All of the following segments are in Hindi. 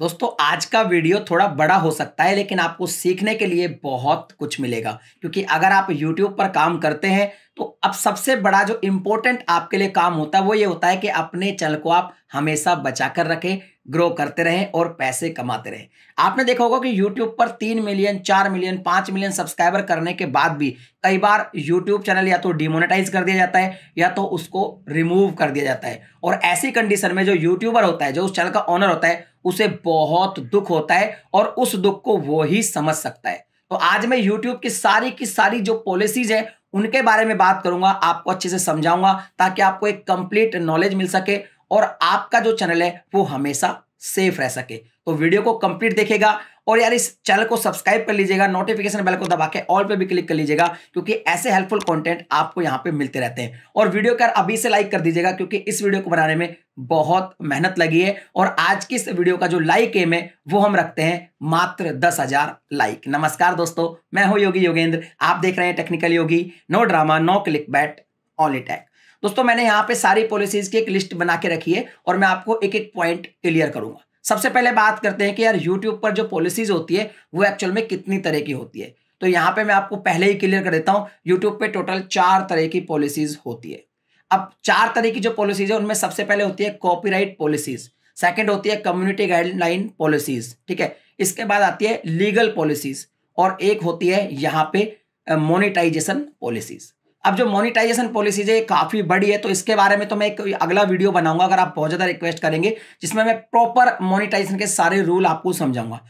दोस्तों आज का वीडियो थोड़ा बड़ा हो सकता है लेकिन आपको सीखने के लिए बहुत कुछ मिलेगा क्योंकि अगर आप YouTube पर काम करते हैं तो अब सबसे बड़ा जो इम्पोर्टेंट आपके लिए काम होता है वो ये होता है कि अपने चैनल को आप हमेशा बचा कर रखें ग्रो करते रहें और पैसे कमाते रहें आपने देखा होगा कि YouTube पर तीन मिलियन चार मिलियन पाँच मिलियन सब्सक्राइबर करने के बाद भी कई बार YouTube चैनल या तो डिमोनेटाइज कर दिया जाता है या तो उसको रिमूव कर दिया जाता है और ऐसी कंडीशन में जो यूट्यूबर होता है जो उस चैनल का ऑनर होता है उसे बहुत दुख होता है और उस दुख को वो ही समझ सकता है तो आज मैं YouTube की सारी की सारी जो पॉलिसीज है उनके बारे में बात करूंगा आपको अच्छे से समझाऊंगा ताकि आपको एक कंप्लीट नॉलेज मिल सके और आपका जो चैनल है वो हमेशा सेफ रह सके तो वीडियो को कंप्लीट देखेगा और यार इस चैनल को सब्सक्राइब कर लीजिएगा नोटिफिकेशन बेल को दबा के ऑल पे भी क्लिक कर लीजिएगा क्योंकि ऐसे हेल्पफुल कंटेंट आपको यहाँ पे मिलते रहते हैं और वीडियो का अभी से लाइक कर दीजिएगा क्योंकि इस वीडियो को बनाने में बहुत मेहनत लगी है और आज की इस वीडियो का जो लाइक एम है वो हम रखते हैं मात्र दस हजार लाइक नमस्कार दोस्तों मैं हूं योगी योगेंद्र आप देख रहे हैं technical Yogi no drama no click bait all attack दोस्तों मैंने यहाँ पे सारी पॉलिसीज की एक लिस्ट बना के रखी है और मैं आपको एक एक पॉइंट क्लियर करूंगा सबसे पहले बात करते हैं कि यार यूट्यूब पर जो पॉलिसीज होती है वो एक्चुअल में कितनी तरह की होती है तो यहाँ पे मैं आपको पहले ही क्लियर कर देता हूँ यूट्यूब पे टोटल चार तरह की पॉलिसीज होती है अब चार तरह की जो पॉलिसीज है उनमें सबसे पहले होती है कॉपीराइट पॉलिसीज सेकंड होती है कम्युनिटी गाइडलाइन पॉलिसीज ठीक है इसके बाद आती है लीगल पॉलिसीज और एक होती है यहाँ पे मोनिटाइजेशन पॉलिसीज अब जो मोनिटाइजेशन पॉलिसीज है काफ़ी बड़ी है तो इसके बारे में तो मैं एक अगला वीडियो बनाऊंगा अगर आप बहुत ज़्यादा रिक्वेस्ट करेंगे जिसमें मैं प्रॉपर मोनिटाइजेशन के सारे रूल आपको समझाऊंगा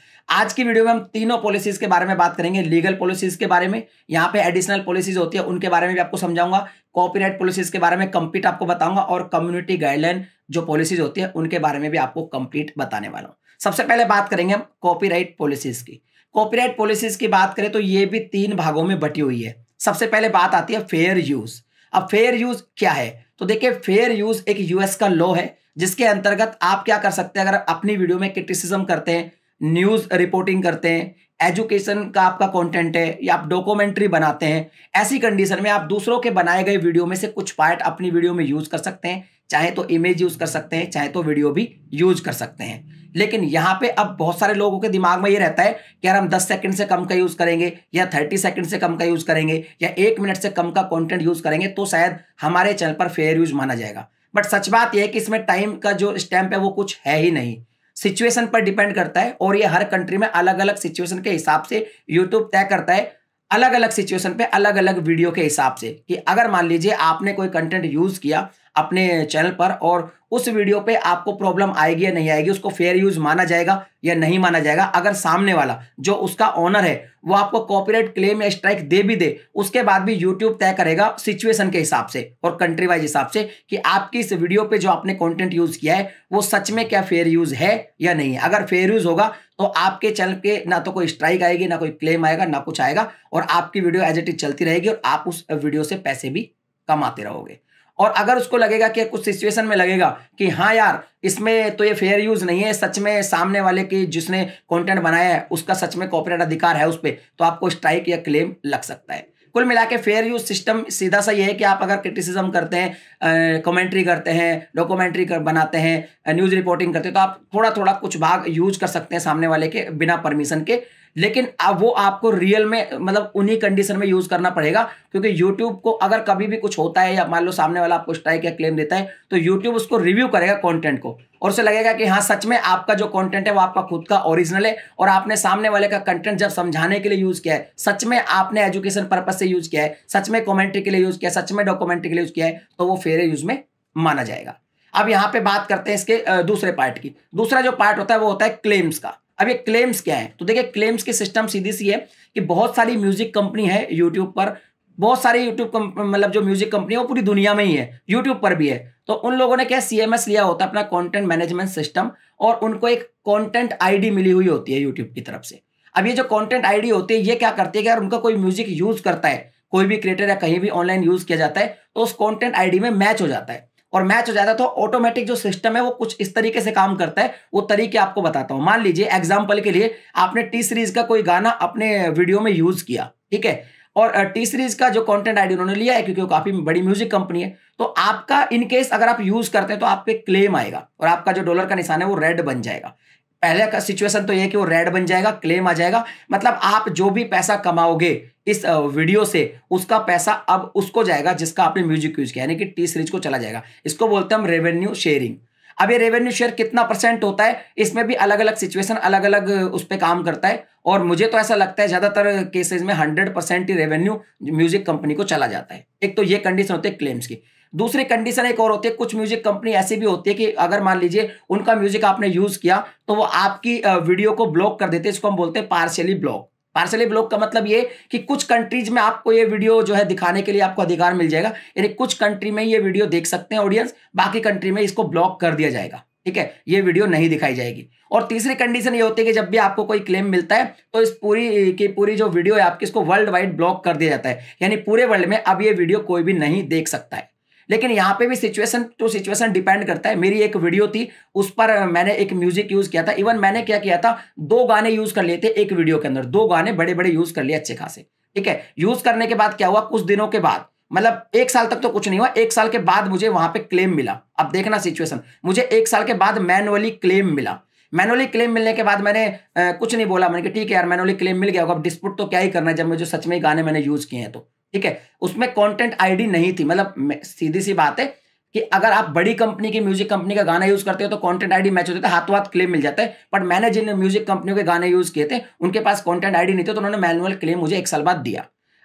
आज की वीडियो में हम तीनों पॉलिसीज़ के बारे में बात करेंगे लीगल पॉलिसीज़ के बारे में यहाँ पे एडिशनल पॉलिसीज़ होती है उनके बारे में भी आपको समझाऊंगा कॉपीराइट पॉलिसीज़ के बारे में कंप्लीट आपको बताऊंगा और कम्युनिटी गाइडलाइन जो पॉलिसीज़ होती है उनके बारे में भी आपको कंप्लीट बताने वाला हूँ सबसे पहले बात करेंगे हम कॉपीराइट पॉलिसीज़ की कॉपीराइट पॉलिसीज़ की बात करें तो ये भी तीन भागों में बटी हुई है सबसे पहले बात आती है फेयर यूज अब फेयर यूज क्या है तो देखिए फेयर यूज एक यूएस का लॉ है जिसके अंतर्गत आप क्या कर सकते हैं अगर अपनी वीडियो में क्रिटिसिज्म करते हैं न्यूज रिपोर्टिंग करते हैं एजुकेशन का आपका कंटेंट है या आप डॉक्यूमेंट्री बनाते हैं ऐसी कंडीशन में आप दूसरों के बनाए गए वीडियो में से कुछ पार्ट अपनी वीडियो में यूज कर सकते हैं चाहे तो इमेज यूज कर सकते हैं चाहे तो वीडियो भी यूज कर सकते हैं लेकिन यहाँ पे अब बहुत सारे लोगों के दिमाग में ये रहता है कि यार हम 10 सेकंड से कम का यूज़ करेंगे या 30 सेकंड से कम का यूज़ करेंगे या एक मिनट से कम का कंटेंट यूज़ करेंगे तो शायद हमारे चैनल पर फेयर यूज माना जाएगा बट सच बात यह है कि इसमें टाइम का जो स्टैम्प है वो कुछ है ही नहीं सिचुएशन पर डिपेंड करता है और ये हर कंट्री में अलग अलग सिचुएशन के हिसाब से यूट्यूब तय करता है अलग अलग सिचुएशन पे अलग अलग वीडियो के हिसाब से कि अगर मान लीजिए आपने कोई कंटेंट यूज़ किया अपने चैनल पर और उस वीडियो पे आपको प्रॉब्लम आएगी या नहीं आएगी उसको फेयर यूज माना जाएगा या नहीं माना जाएगा अगर सामने वाला जो उसका ऑनर है वो आपको कॉपीराइट क्लेम या स्ट्राइक दे भी दे उसके बाद भी यूट्यूब तय करेगा सिचुएशन के हिसाब से और कंट्री वाइज हिसाब से कि आपकी इस वीडियो पे जो आपने कंटेंट यूज किया है वो सच में क्या फेयर यूज है या नहीं है अगर फेयर यूज होगा तो आपके चैनल पे ना तो कोई स्ट्राइक आएगी ना कोई क्लेम आएगा ना कुछ आएगा और आपकी वीडियो एज इट इज चलती रहेगी और आप उस वीडियो से पैसे भी कमाते रहोगे और अगर उसको लगेगा कि कुछ सिचुएशन में लगेगा कि हाँ यार इसमें तो ये फेयर यूज़ नहीं है सच में सामने वाले की जिसने कंटेंट बनाया है उसका सच में कॉपरेट अधिकार है उस पर तो आपको स्ट्राइक या क्लेम लग सकता है कुल मिला के फेयर यूज सिस्टम सीधा सा ये है कि आप अगर क्रिटिसिज्म करते हैं कमेंट्री करते हैं डॉक्यूमेंट्री कर बनाते हैं न्यूज़ रिपोर्टिंग करते हैं तो आप थोड़ा थोड़ा कुछ भाग यूज कर सकते हैं सामने वाले के बिना परमिशन के लेकिन अब वो आपको रियल में मतलब उन्हीं कंडीशन में यूज करना पड़ेगा क्योंकि यूट्यूब को अगर कभी भी कुछ होता है या मान लो सामने वाला आपको स्ट्राइक या क्लेम देता है तो यूट्यूब उसको रिव्यू करेगा कॉन्टेंट को और उसे लगेगा कि हाँ सच में आपका जो कंटेंट है वो आपका खुद का ओरिजिनल है और आपने सामने वाले का कंटेंट जब समझाने के लिए यूज़ किया है सच में आपने एजुकेशन पर्पज से यूज़ किया है सच में कॉमेंट्री के लिए यूज़ किया है सच में डॉक्यूमेंट्री के लिए यूज़ किया है तो वो फेरे यूज़ में माना जाएगा अब यहाँ पे बात करते हैं इसके दूसरे पार्ट की दूसरा जो पार्ट होता है वो होता है क्लेम्स का अब ये क्लेम्स क्या है तो देखिए क्लेम्स की सिस्टम सीधी सी है कि बहुत सारी म्यूजिक कंपनी है यूट्यूब पर बहुत सारी यूट्यूब मतलब जो म्यूजिक कंपनी है वो पूरी दुनिया में ही है यूट्यूब पर भी है तो उन लोगों ने क्या सी लिया होता है अपना कंटेंट मैनेजमेंट सिस्टम और उनको एक कंटेंट आईडी मिली हुई होती है यूट्यूब की तरफ से अब ये जो कंटेंट आईडी होती है ये क्या करती है कि अगर उनका कोई म्यूजिक यूज करता है कोई भी क्रिएटर या कहीं भी ऑनलाइन यूज किया जाता है तो उस कॉन्टेंट आई में मैच हो जाता है और मैच हो जाता है तो ऑटोमेटिक जो सिस्टम है वो कुछ इस तरीके से काम करता है वो तरीके आपको बताता हूँ मान लीजिए एग्जाम्पल के लिए आपने टी सीरीज का कोई गाना अपने वीडियो में यूज किया ठीक है और टी सीरीज का जो कंटेंट आईडी उन्होंने लिया है क्योंकि वो काफी बड़ी म्यूजिक कंपनी है तो आपका इन केस अगर आप यूज करते हैं तो आप पे क्लेम आएगा और आपका जो डॉलर का निशान है वो रेड बन जाएगा पहले का सिचुएशन तो ये कि वो रेड बन जाएगा क्लेम आ जाएगा मतलब आप जो भी पैसा कमाओगे इस वीडियो से उसका पैसा अब उसको जाएगा जिसका आपने म्यूजिक यूज किया यानी कि टी सीरीज को चला जाएगा इसको बोलते हैं हम रेवेन्यू शेयरिंग अब ये रेवेन्यू शेयर कितना परसेंट होता है इसमें भी अलग अलग सिचुएशन अलग अलग उस पर काम करता है और मुझे तो ऐसा लगता है ज़्यादातर केसेज में हंड्रेड परसेंट ही रेवेन्यू म्यूजिक कंपनी को चला जाता है एक तो ये कंडीशन होती है क्लेम्स की दूसरी कंडीशन एक और होती है कुछ म्यूजिक कंपनी ऐसी भी होती है कि अगर मान लीजिए उनका म्यूजिक आपने यूज किया तो वो आपकी वीडियो को ब्लॉक कर देते हैं इसको हम बोलते हैं पार्शियली ब्लॉक पार्सली ब्लॉक का मतलब ये कि कुछ कंट्रीज में आपको ये वीडियो जो है दिखाने के लिए आपको अधिकार मिल जाएगा यानी कुछ कंट्री में ये वीडियो देख सकते हैं ऑडियंस बाकी कंट्री में इसको ब्लॉक कर दिया जाएगा ठीक है ये वीडियो नहीं दिखाई जाएगी और तीसरी कंडीशन ये होती है कि जब भी आपको कोई क्लेम मिलता है तो इस पूरी की पूरी जो वीडियो है आपकी इसको वर्ल्ड वाइड ब्लॉक कर दिया जाता है यानी पूरे वर्ल्ड में अब ये वीडियो कोई भी नहीं देख सकता है लेकिन यहाँ पे भी सिचुएशन टू सिचुएशन डिपेंड करता है मेरी एक वीडियो थी उस पर मैंने एक म्यूजिक यूज किया था इवन मैंने क्या किया था दो गाने यूज कर लिए थे एक वीडियो के अंदर दो गाने बड़े बड़े यूज कर लिए अच्छे खासे ठीक है यूज करने के बाद क्या हुआ कुछ दिनों के बाद मतलब एक साल तक तो कुछ नहीं हुआ एक साल के बाद मुझे वहां पे क्लेम मिला अब देखना सिचुएशन मुझे एक साल के बाद मैनुअली क्लेम मिला मैनुअली क्लेम मिलने के बाद मैंने आ, कुछ नहीं बोला मैंने कि ठीक है यार मैनुअली क्लेम मिल गया होगा अब डिस्प्यूट तो क्या ही करना है जब मुझे सच में गाने मैंने यूज किए हैं तो ठीक है उसमें कंटेंट आईडी नहीं थी मतलब सीधी सी बात है कि अगर आप बड़ी कंपनी की म्यूजिक कंपनी का गाना यूज करते हो तो कंटेंट आईडी मैच होते थे हाथों हाथ क्लेम मिल जाता है बट मैंने जिन म्यूजिक कंपनियों के गाने यूज किए थे उनके पास कंटेंट आईडी नहीं थे तो उन्होंने मैनुअल क्लेम मुझे एक साल बाद दिया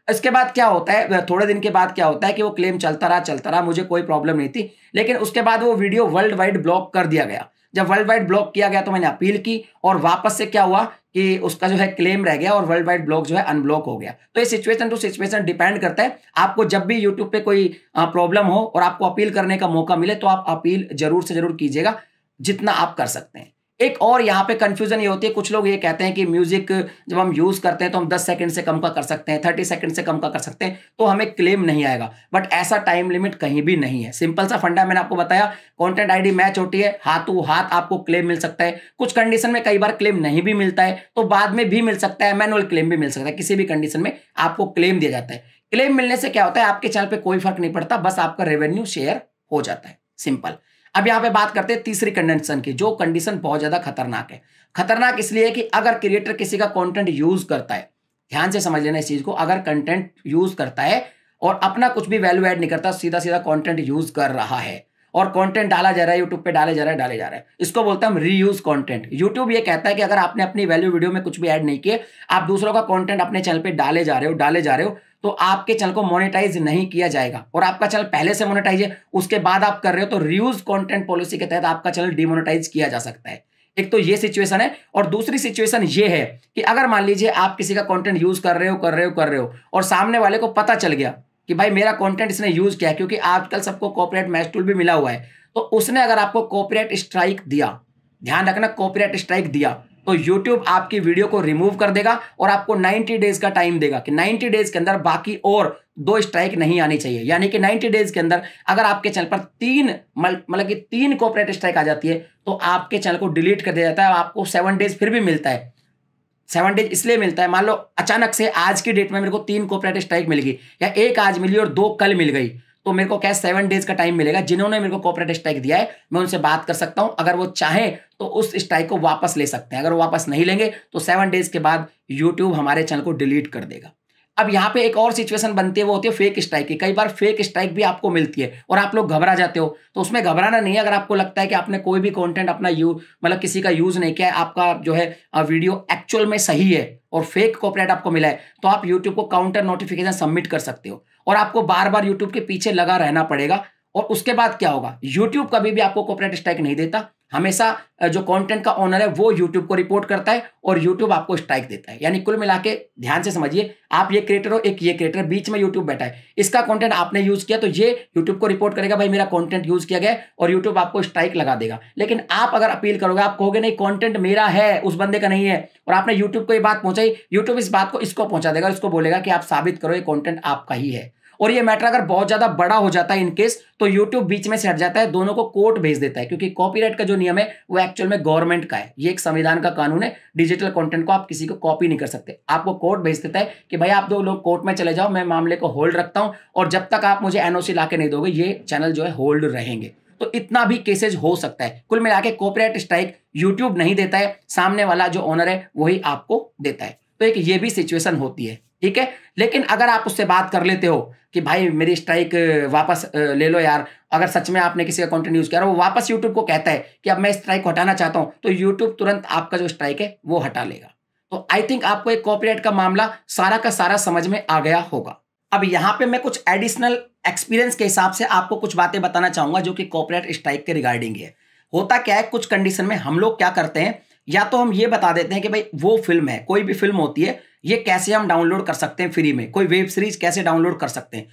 इसके बाद क्या होता है थोड़े दिन के बाद क्या होता है कि वो क्लेम चलता रहा चलता रहा मुझे कोई प्रॉब्लम नहीं थी लेकिन उसके बाद वो वीडियो वर्ल्ड वाइड ब्लॉक कर दिया गया जब वर्ल्ड वाइड ब्लॉक किया गया तो मैंने अपील की और वापस से क्या हुआ कि उसका जो है क्लेम रह गया और वर्ल्ड वाइड ब्लॉक जो है अनब्लॉक हो गया तो ये सिचुएशन टू सिचुएशन डिपेंड करता है आपको जब भी यूट्यूब पे कोई प्रॉब्लम हो और आपको अपील करने का मौका मिले तो आप अपील जरूर से जरूर कीजिएगा जितना आप कर सकते हैं एक और यहाँ पे कंफ्यूजन ये होती है कुछ लोग ये कहते हैं कि म्यूजिक जब हम यूज करते हैं तो हम 10 सेकंड से कम का कर सकते हैं 30 सेकंड से कम का कर सकते हैं तो हमें क्लेम नहीं आएगा बट ऐसा टाइम लिमिट कहीं भी नहीं है सिंपल सा फंडा मैंने आपको बताया कंटेंट आईडी मैच होती है हाथों हाथ आपको क्लेम मिल सकता है कुछ कंडीशन में कई बार क्लेम नहीं भी मिलता है तो बाद में भी मिल सकता है मैनुअल क्लेम भी मिल सकता है किसी भी कंडीशन में आपको क्लेम दिया जाता है क्लेम मिलने से क्या होता है आपके चैनल पर कोई फर्क नहीं पड़ता बस आपका रेवेन्यू शेयर हो जाता है सिंपल अब यहां पे बात करते हैं तीसरी कंडीशन की जो कंडीशन बहुत ज्यादा खतरनाक है खतरनाक इसलिए कि अगर क्रिएटर किसी का कंटेंट यूज करता है ध्यान से समझ लेना इस चीज को अगर कंटेंट यूज करता है और अपना कुछ भी वैल्यू एड नहीं करता सीधा सीधा कॉन्टेंट यूज कर रहा है और कॉन्टेंट डाला जा रहा है यूट्यूब पर डाले जा रहा है डाले जा रहा है इसको बोलते हैं हम रीयूज कॉन्टेंट यूट्यूब ये कहता है कि अगर आपने अपनी वैल्यू वीडियो में कुछ भी एड नहीं किए आप दूसरों का कॉन्टेंट अपने चैनल पर डाले जा रहे हो डाले जा रहे हो तो आपके चैनल को मोनेटाइज नहीं किया जाएगा और आपका चैनल पहले से मोनेटाइज है उसके बाद आप कर रहे हो तो रियूज कंटेंट पॉलिसी के तहत आपका चैनल डिमोनेटाइज किया जा सकता है एक तो ये सिचुएशन है और दूसरी सिचुएशन ये है कि अगर मान लीजिए आप किसी का कंटेंट यूज कर रहे हो कर रहे हो कर रहे हो और सामने वाले को पता चल गया कि भाई मेरा कंटेंट इसने यूज किया क्योंकि आजकल सबको कॉपरेट मैच टूल भी मिला हुआ है तो उसने अगर आपको कॉपरेट स्ट्राइक दिया ध्यान रखना कॉपरेट स्ट्राइक दिया तो यूट्यूब आपकी वीडियो को रिमूव कर देगा और आपको 90 डेज का टाइम देगा कि 90 डेज के अंदर बाकी और दो स्ट्राइक नहीं आनी चाहिए यानी कि 90 डेज के अंदर अगर आपके चैनल पर तीन मतलब कि तीन कॉपरेट स्ट्राइक आ जाती है तो आपके चैनल को डिलीट कर दिया जाता है आपको सेवन डेज फिर भी मिलता है सेवन डेज इसलिए मिलता है मान लो अचानक से आज की डेट में मेरे को तीन कॉपरेट स्ट्राइक मिल गई या एक आज मिली और दो कल मिल गई तो मेरे को क्या सेवन डेज का टाइम मिलेगा जिन्होंने मेरे को कॉपरेट स्ट्राइक दिया है मैं उनसे बात कर सकता हूं अगर वो चाहे तो उस स्ट्राइक को वापस ले सकते हैं अगर वो वापस नहीं लेंगे तो सेवन डेज के बाद यूट्यूब हमारे चैनल को डिलीट कर देगा अब यहाँ पे एक और सिचुएशन बनती है वो होती है फेक स्ट्राइक की कई बार फेक स्ट्राइक भी आपको मिलती है और आप लोग घबरा जाते हो तो उसमें घबराना नहीं है अगर आपको लगता है कि आपने कोई भी कंटेंट अपना यू मतलब किसी का यूज नहीं किया है आपका जो है वीडियो एक्चुअल में सही है और फेक कॉपरेट आपको मिला है तो आप यूट्यूब को काउंटर नोटिफिकेशन सबमिट कर सकते हो और आपको बार बार यूट्यूब के पीछे लगा रहना पड़ेगा और उसके बाद क्या होगा यूट्यूब कभी भी आपको कॉपरेट स्ट्राइक नहीं देता हमेशा जो कंटेंट का ओनर है वो यूट्यूब को रिपोर्ट करता है और यूट्यूब आपको स्ट्राइक देता है यानी कुल मिला के ध्यान से समझिए आप ये क्रिएटर हो एक ये क्रिएटर बीच में यूट्यूब बैठा है इसका कंटेंट आपने यूज किया तो ये यूट्यूब को रिपोर्ट करेगा भाई मेरा कंटेंट यूज किया गया और यूट्यूब आपको स्ट्राइक लगा देगा लेकिन आप अगर अपील करोगे आप कहोगे नहीं कॉन्टेंट मेरा है उस बंदे का नहीं है और आपने यूट्यूब को ये बात पहुंचाई यूट्यूब इस बात को इसको पहुंचा देगा इसको बोलेगा कि आप साबित करो ये कॉन्टेंट आपका ही है और ये मैटर अगर बहुत ज्यादा बड़ा हो जाता है इनकेस तो यूट्यूब बीच में से हट जाता है दोनों को कोर्ट भेज देता है क्योंकि कॉपीराइट का जो नियम है वो एक्चुअल में गवर्नमेंट का है ये एक संविधान का कानून है डिजिटल कंटेंट को आप किसी को कॉपी नहीं कर सकते आपको कोर्ट भेज देता है कि भाई आप दो लोग कोर्ट में चले जाओ मैं मामले को होल्ड रखता हूं और जब तक आप मुझे एनओसी ला नहीं दोगे ये चैनल जो है होल्ड रहेंगे तो इतना भी केसेज हो सकता है कुल मिला के स्ट्राइक यूट्यूब नहीं देता है सामने वाला जो ऑनर है वही आपको देता है तो एक ये भी सिचुएशन होती है ठीक है लेकिन अगर आप उससे बात कर लेते हो कि भाई मेरी स्ट्राइक वापस ले लो यार अगर सच में आपने किसी का कंटेंट यूज़ किया वो वापस यूट्यूब को कहता है कि अब मैं स्ट्राइक हटाना चाहता हूं तो यूट्यूब तुरंत आपका जो स्ट्राइक है वो हटा लेगा तो आई थिंक आपको एक कॉपीराइट का मामला सारा का सारा समझ में आ गया होगा अब यहां पे मैं कुछ एडिशनल एक्सपीरियंस के हिसाब से आपको कुछ बातें बताना चाहूंगा जो कि कॉपरेट स्ट्राइक के रिगार्डिंग है होता क्या है कुछ कंडीशन में हम लोग क्या करते हैं या तो हम ये बता देते हैं कि भाई वो फिल्म है कोई भी फिल्म होती है ये कैसे हम डाउनलोड कर सकते हैं फ्री में कोई वेब सीरीज कैसे डाउनलोड कर सकते हैं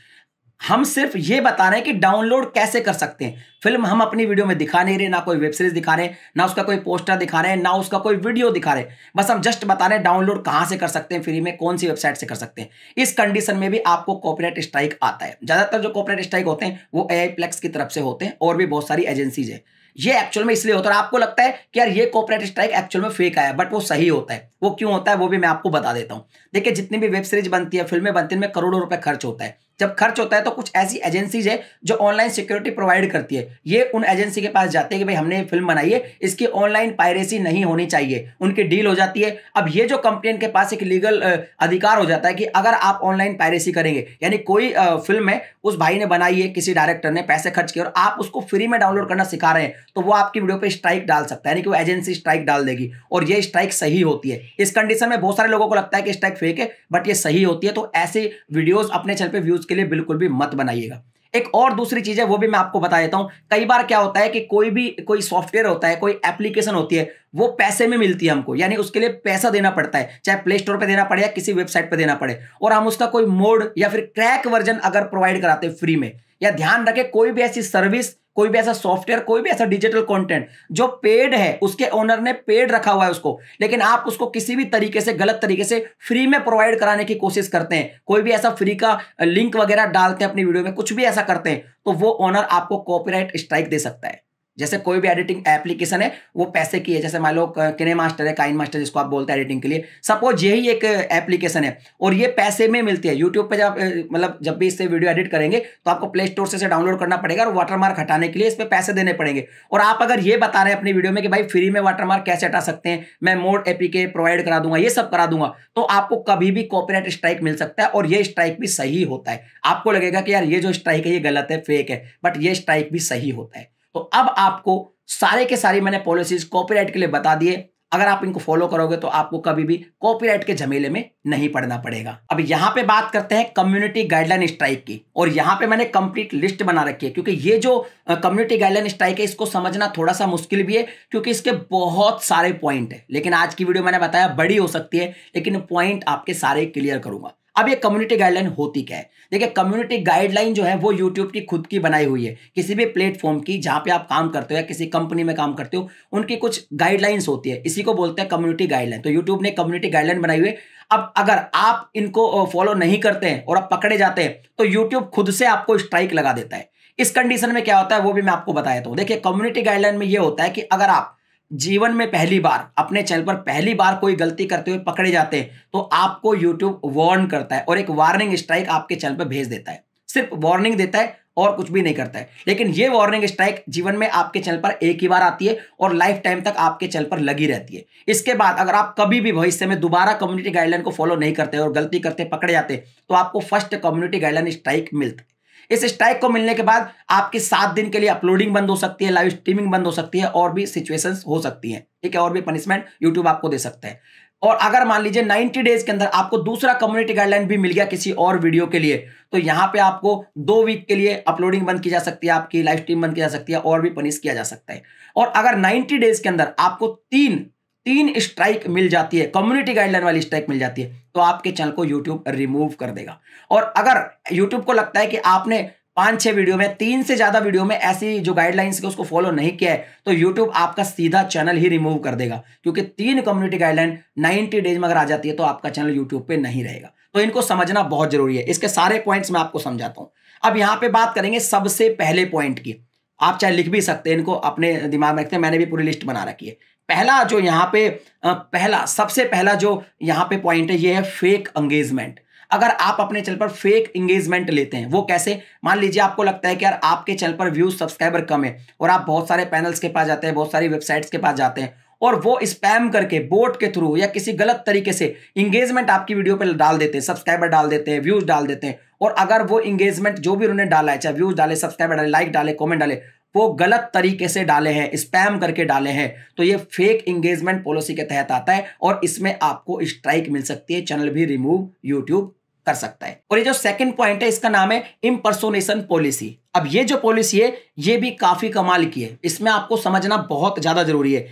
हम सिर्फ ये बता रहे हैं कि डाउनलोड कैसे कर सकते हैं फिल्म हम अपनी वीडियो में दिखा नहीं रहे ना कोई वेब सीरीज दिखा रहे हैं ना उसका कोई पोस्टर दिखा रहे हैं ना उसका कोई वीडियो दिखा रहे हैं बस हम जस्ट बता रहे हैं डाउनलोड कहां से कर सकते हैं फ्री में कौन सी वेबसाइट से कर सकते हैं इस कंडीशन में भी आपको कॉपरेट स्ट्राइक आता है ज्यादातर जो कॉपरेट स्ट्राइक होते हैं वो ए की तरफ से होते हैं और भी बहुत सारी एजेंसीज है ये एक्चुअल में इसलिए होता है आपको लगता है कि यार ये कॉपरेट स्ट्राइक एक्चुअल में फेक आया बट वो सही होता है वो क्यों होता है वो भी मैं आपको बता देता हूँ देखिए जितनी भी वेब सीरीज बनती है फिल्में बनती है उनमें करोड़ों रुपए खर्च होता है जब खर्च होता है तो कुछ ऐसी एजेंसीज है जो ऑनलाइन सिक्योरिटी प्रोवाइड करती है ये उन एजेंसी के पास जाते हैं कि भाई हमने फिल्म बनाई है इसकी ऑनलाइन पायरेसी नहीं होनी चाहिए उनकी डील हो जाती है अब ये जो कंप्लेन के पास एक लीगल अधिकार हो जाता है कि अगर आप ऑनलाइन पायरेसी करेंगे यानी कोई फिल्म है उस भाई ने बनाई है किसी डायरेक्टर ने पैसे खर्च किए और आप उसको फ्री में डाउनलोड करना सिखा रहे हैं तो वो आपकी वीडियो पर स्ट्राइक डाल सकता है यानी कि वो एजेंसी स्ट्राइक डाल देगी और ये स्ट्राइक सही होती है इस कंडीशन में बहुत सारे लोगों को लगता है कि स्ट्राइक फेक है बट ये सही होती है तो ऐसे वीडियोज अपने चल पर व्यूज उसके लिए बिल्कुल भी मत बनाइएगा एक और दूसरी चीज है वो भी मैं आपको बता देता हूं कई बार क्या होता है कि कोई भी कोई सॉफ्टवेयर होता है कोई एप्लीकेशन होती है वो पैसे में मिलती है हमको यानी उसके लिए पैसा देना पड़ता है चाहे प्ले स्टोर पर देना पड़े या किसी वेबसाइट पर देना पड़े और हम उसका कोई मोड या फिर क्रैक वर्जन अगर प्रोवाइड कराते फ्री में या ध्यान रखें कोई भी ऐसी सर्विस कोई भी ऐसा सॉफ्टवेयर कोई भी ऐसा डिजिटल कंटेंट जो पेड है उसके ओनर ने पेड रखा हुआ है उसको लेकिन आप उसको किसी भी तरीके से गलत तरीके से फ्री में प्रोवाइड कराने की कोशिश करते हैं कोई भी ऐसा फ्री का लिंक वगैरह डालते हैं अपनी वीडियो में कुछ भी ऐसा करते हैं तो वो ओनर आपको कॉपीराइट स्ट्राइक दे सकता है जैसे कोई भी एडिटिंग एप्लीकेशन है वो पैसे की है जैसे मान लो किने मास्टर है काइन मास्टर जिसको आप बोलते हैं एडिटिंग के लिए सपोज यही एक एप्लीकेशन है और ये पैसे में मिलती है यूट्यूब पर जब मतलब जब भी इससे वीडियो एडिट करेंगे तो आपको प्ले स्टोर से इसे डाउनलोड करना पड़ेगा और वाटरमार्क हटाने के लिए इस पर पैसे देने पड़ेंगे और आप अगर ये बता रहे हैं अपनी वीडियो में कि भाई फ्री में वाटरमार्क कैसे हटा सकते हैं मैं मोड एपी के प्रोवाइड करा दूंगा ये सब करा दूंगा तो आपको कभी भी कॉपीराइट स्ट्राइक मिल सकता है और ये स्ट्राइक भी सही होता है आपको लगेगा कि यार ये जो स्ट्राइक है ये गलत है फेक है बट ये स्ट्राइक भी सही होता है तो अब आपको सारे के सारे मैंने पॉलिसीज कॉपीराइट के लिए बता दिए अगर आप इनको फॉलो करोगे तो आपको कभी भी कॉपीराइट के झमेले में नहीं पड़ना पड़ेगा अब यहाँ पे बात करते हैं कम्युनिटी गाइडलाइन स्ट्राइक की और यहाँ पे मैंने कंप्लीट लिस्ट बना रखी है क्योंकि ये जो कम्युनिटी गाइडलाइन स्ट्राइक है इसको समझना थोड़ा सा मुश्किल भी है क्योंकि इसके बहुत सारे पॉइंट है लेकिन आज की वीडियो मैंने बताया बड़ी हो सकती है लेकिन पॉइंट आपके सारे क्लियर करूंगा अब ये कम्युनिटी गाइडलाइन होती क्या है देखिए कम्युनिटी गाइडलाइन जो है वो यूट्यूब की खुद की बनाई हुई है किसी भी प्लेटफॉर्म की जहाँ पे आप काम करते हो या किसी कंपनी में काम करते हो उनकी कुछ गाइडलाइंस होती है इसी को बोलते हैं कम्युनिटी गाइडलाइन तो यूट्यूब ने कम्युनिटी गाइडलाइन बनाई हुई है अब अगर आप इनको फॉलो नहीं करते हैं और आप पकड़े जाते हैं तो यूट्यूब खुद से आपको स्ट्राइक लगा देता है इस कंडीशन में क्या होता है वो भी मैं आपको बताया था देखिए कम्युनिटी गाइडलाइन में ये होता है कि अगर आप जीवन में पहली बार अपने चैनल पर पहली बार कोई गलती करते हुए पकड़े जाते हैं तो आपको यूट्यूब वार्न करता है और एक वार्निंग स्ट्राइक आपके चैनल पर भेज देता है सिर्फ वार्निंग देता है और कुछ भी नहीं करता है लेकिन ये वार्निंग स्ट्राइक जीवन में आपके चैनल पर एक ही बार आती है और लाइफ टाइम तक आपके चैनल पर लगी रहती है इसके बाद अगर आप कभी भी भविष्य में दोबारा कम्युनिटी गाइडलाइन को फॉलो नहीं करते और गलती करते पकड़े जाते तो आपको फर्स्ट कम्युनिटी गाइडलाइन स्ट्राइक मिलता इस स्ट्राइक को मिलने के बाद आपके सात दिन के लिए अपलोडिंग बंद हो सकती है लाइव स्ट्रीमिंग बंद हो सकती है और भी सिचुएशन हो सकती है ठीक है और भी पनिशमेंट यूट्यूब आपको दे सकते हैं और अगर मान लीजिए नाइनटी डेज के अंदर आपको दूसरा कम्युनिटी गाइडलाइन भी मिल गया किसी और वीडियो के लिए तो यहाँ पे आपको दो वीक के लिए अपलोडिंग बंद की जा सकती है आपकी लाइव स्ट्रीम बंद की जा सकती है और भी पनिश किया जा सकता है और अगर नाइनटी डेज के अंदर आपको तीन तीन स्ट्राइक मिल जाती है कम्युनिटी गाइडलाइन वाली स्ट्राइक मिल जाती है तो आपके चैनल को यूट्यूब रिमूव कर देगा और अगर यूट्यूब को लगता है कि आपने पांच छह वीडियो में तीन से ज्यादा वीडियो में ऐसी जो गाइडलाइंस के उसको फॉलो नहीं किया है तो यूट्यूब आपका सीधा चैनल ही रिमूव कर देगा क्योंकि तीन कम्युनिटी गाइडलाइन नाइनटी डेज में अगर आ जाती है तो आपका चैनल यूट्यूब पे नहीं रहेगा तो इनको समझना बहुत जरूरी है इसके सारे पॉइंट्स मैं आपको समझाता हूं अब यहां पे बात करेंगे सबसे पहले पॉइंट की आप चाहे लिख भी सकते हैं इनको अपने दिमाग में रखते हैं मैंने भी पूरी लिस्ट बना रखी है पहला जो यहाँ पे पहला सबसे पहला जो यहाँ पे पॉइंट है ये है फेक एंगेजमेंट अगर आप अपने चैनल पर फेक इंगेजमेंट लेते हैं वो कैसे मान लीजिए आपको लगता है कि यार आपके चैनल पर व्यूज सब्सक्राइबर कम है और आप बहुत सारे पैनल्स के पास जाते हैं बहुत सारी वेबसाइट्स के पास जाते हैं और वो स्पैम करके बोट के थ्रू या किसी गलत तरीके से इंगेजमेंट आपकी वीडियो पर डाल देते हैं सब्सक्राइबर डाल देते हैं व्यूज डाल देते हैं और अगर वो इंगेजमेंट जो भी उन्होंने डाला है चाहे व्यूज डाले सब्सक्राइबर डाले लाइक डाले कॉमेंट डाले वो गलत तरीके से डाले हैं स्पैम करके डाले हैं तो ये फेक इंगेजमेंट पॉलिसी के तहत आता है और इसमें आपको स्ट्राइक मिल सकती है चैनल भी रिमूव यूट्यूब कर सकता है और ये जो सेकंड पॉइंट है इसका नाम है इम्पर्सोनेशन पॉलिसी अब ये जो पॉलिसी है ये भी काफी कमाल की है इसमें आपको समझना बहुत ज्यादा जरूरी है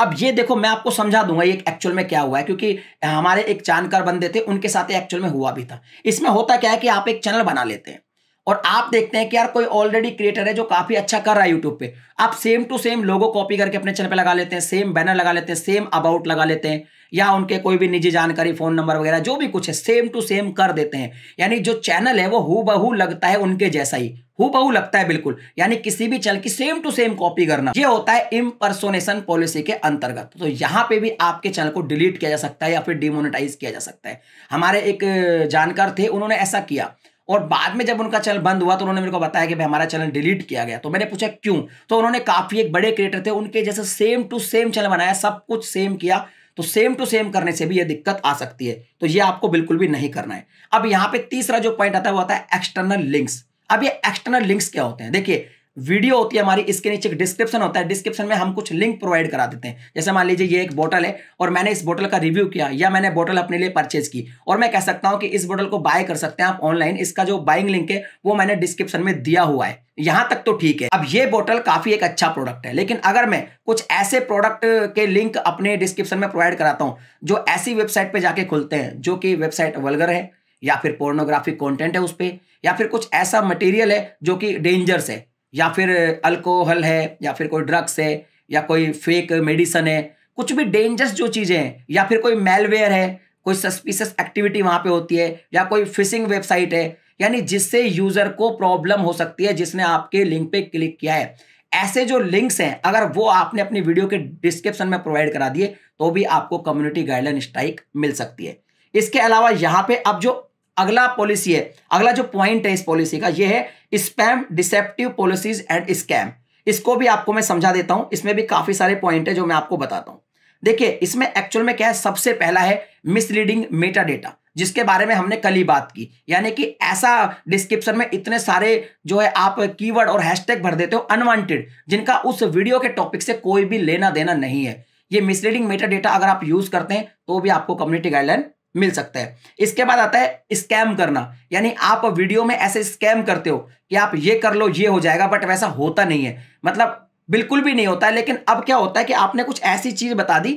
अब ये देखो मैं आपको समझा दूंगा ये एक्चुअल में क्या हुआ है क्योंकि हमारे एक जानकार बंदे थे उनके साथ एक्चुअल में हुआ भी था इसमें होता क्या है कि आप एक चैनल बना लेते हैं और आप देखते हैं कि यार कोई ऑलरेडी क्रिएटर है जो काफी अच्छा कर रहा है यूट्यूब पे आप same to same logo copy करके अपने चैनल पे लगा लेते हैं सेम बैनर लगा लेते हैं सेम अबाउट लगा लेते हैं या उनके कोई भी निजी जानकारी फोन नंबर वगैरह जो भी कुछ है सेम टू सेम कर देते हैं यानी जो चैनल है वो हु बहू लगता है उनके जैसा ही हु बहू लगता है बिल्कुल यानी किसी भी चैनल की सेम टू सेम कॉपी करना ये होता है इम्पर्सोनेशन पॉलिसी के अंतर्गत तो यहाँ पे भी आपके चैनल को डिलीट किया जा सकता है या फिर डिमोनिटाइज किया जा सकता है हमारे एक जानकार थे उन्होंने ऐसा किया और बाद में जब उनका चैनल बंद हुआ तो उन्होंने मेरे को बताया कि भाई हमारा चैनल डिलीट किया गया तो मैंने पूछा क्यों तो उन्होंने काफ़ी एक बड़े क्रिएटर थे उनके जैसे सेम टू सेम चैनल बनाया सब कुछ सेम किया तो सेम टू सेम करने से भी यह दिक्कत आ सकती है तो ये आपको बिल्कुल भी नहीं करना है अब यहाँ पे तीसरा जो पॉइंट आता है वो आता है एक्सटर्नल लिंक्स अब ये एक्सटर्नल लिंक्स क्या होते हैं देखिए वीडियो होती है हमारी इसके नीचे एक डिस्क्रिप्शन होता है डिस्क्रिप्शन में हम कुछ लिंक प्रोवाइड करा देते हैं जैसे मान लीजिए ये एक बोतल है और मैंने इस बोतल का रिव्यू किया या मैंने बोतल अपने लिए परचेज की और मैं कह सकता हूं कि इस बोतल को बाय कर सकते हैं आप ऑनलाइन इसका जो बाइंग लिंक है वो मैंने डिस्क्रिप्शन में दिया हुआ है यहां तक तो ठीक है अब ये बोतल काफी एक अच्छा प्रोडक्ट है लेकिन अगर मैं कुछ ऐसे प्रोडक्ट के लिंक अपने डिस्क्रिप्शन में प्रोवाइड कराता हूं जो ऐसी वेबसाइट पे जाके खुलते हैं जो कि वेबसाइट वलगर है या फिर पोर्नोग्राफिक कंटेंट है उस पर या फिर कुछ ऐसा मटेरियल है जो कि डेंजर्स है या फिर अल्कोहल है या फिर कोई ड्रग्स है या कोई फेक मेडिसन है कुछ भी डेंजरस जो चीज़ें हैं या फिर कोई मेलवेयर है कोई सस्पिशियस एक्टिविटी वहाँ पे होती है या कोई फिशिंग वेबसाइट है यानी जिससे यूज़र को प्रॉब्लम हो सकती है जिसने आपके लिंक पे क्लिक किया है ऐसे जो लिंक्स हैं अगर वो आपने अपनी वीडियो के डिस्क्रिप्शन में प्रोवाइड करा दिए तो भी आपको कम्युनिटी गाइडलाइन स्ट्राइक मिल सकती है इसके अलावा यहाँ पे अब जो अगला पॉलिसी है अगला जो पॉइंट है इस पॉलिसी का ये है spam deceptive policies and scam इसको भी आपको मैं समझा देता हूं इसमें भी काफी सारे पॉइंट है जो मैं आपको बताता हूं देखिए इसमें एक्चुअल में क्या है सबसे पहला है मिसलीडिंग मेटा डेटा जिसके बारे में हमने कल ही बात की यानी कि ऐसा डिस्क्रिप्शन में इतने सारे जो है आप कीवर्ड और हैशटैग भर देते हो अनवांटेड जिनका उस वीडियो के टॉपिक से कोई भी लेना देना नहीं है ये मिसलीडिंग मेटा डेटा अगर आप यूज करते हैं तो भी आपको कम्युनिटी गाइडलाइन मिल सकता है इसके बाद आता है स्कैम करना यानी आप वीडियो में ऐसे स्कैम करते हो कि आप ये कर लो ये हो जाएगा बट वैसा होता नहीं है मतलब बिल्कुल भी नहीं होता है लेकिन अब क्या होता है कि आपने कुछ ऐसी चीज बता दी